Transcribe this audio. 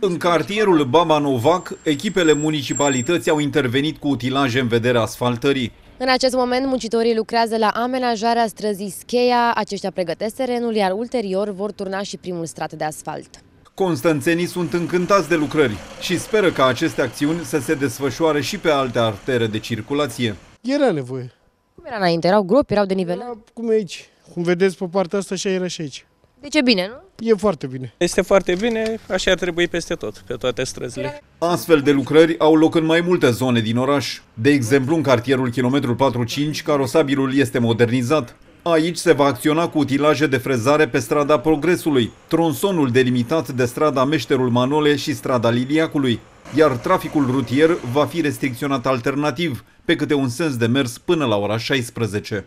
În cartierul Baba Novac, echipele municipalității au intervenit cu utilaje în vederea asfaltării. În acest moment, muncitorii lucrează la amenajarea străzii Scheia, aceștia pregătesc terenul, iar ulterior vor turna și primul strat de asfalt. Constanțenii sunt încântați de lucrări și speră ca aceste acțiuni să se desfășoare și pe alte artere de circulație. Era nevoie. Cum era înainte? Erau gropi, erau de nivel? Era cum e aici. Cum vedeți pe partea asta, așa era și aici. Deci e bine, nu? E foarte bine. Este foarte bine, așa ar trebui peste tot, pe toate străzile. Astfel de lucrări au loc în mai multe zone din oraș. De exemplu, în cartierul kilometrul 45, carosabilul este modernizat. Aici se va acționa cu utilaje de frezare pe strada Progresului, tronsonul delimitat de strada Meșterul Manole și strada Liliacului, iar traficul rutier va fi restricționat alternativ, pe câte un sens de mers până la ora 16.